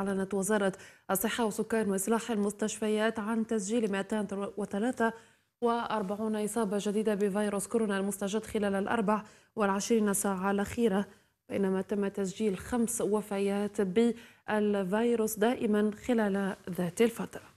أعلنت وزارة الصحة وسكان وإصلاح المستشفيات عن تسجيل 243 إصابة جديدة بفيروس كورونا المستجد خلال الأربع والعشرين ساعة الأخيرة بينما تم تسجيل خمس وفيات بالفيروس دائما خلال ذات الفتره